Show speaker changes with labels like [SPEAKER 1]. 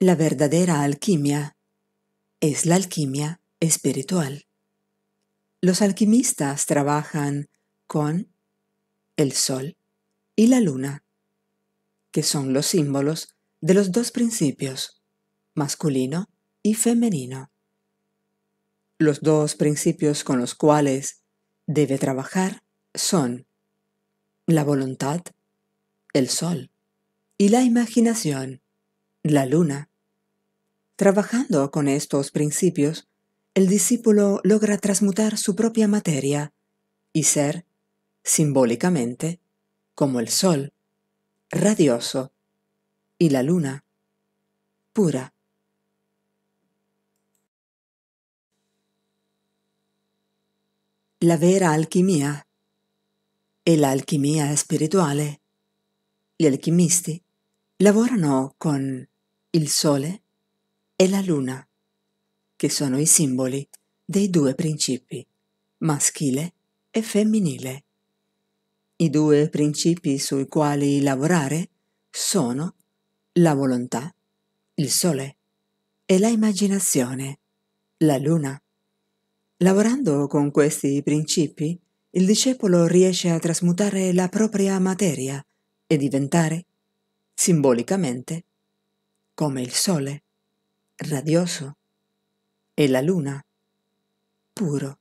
[SPEAKER 1] La verdadera alquimia es la alquimia espiritual. Los alquimistas trabajan con el sol y la luna, que son los símbolos de los dos principios, masculino y femenino. Los dos principios con los cuales debe trabajar son la voluntad, el sol, y la imaginación, la luna. Trabajando con estos principios, el discípulo logra transmutar su propia materia y ser, simbólicamente, como el sol, radioso, y la luna, pura. La vera alquimía. el alquimia espiritual Gli alchimisti lavorano con il Sole e la Luna, che sono i simboli dei due principi, maschile e femminile. I due principi sui quali lavorare sono la volontà, il Sole, e la immaginazione, la Luna. Lavorando con questi principi, il discepolo riesce a trasmutare la propria materia e diventare, simbolicamente, come il sole, radioso, e la luna, puro.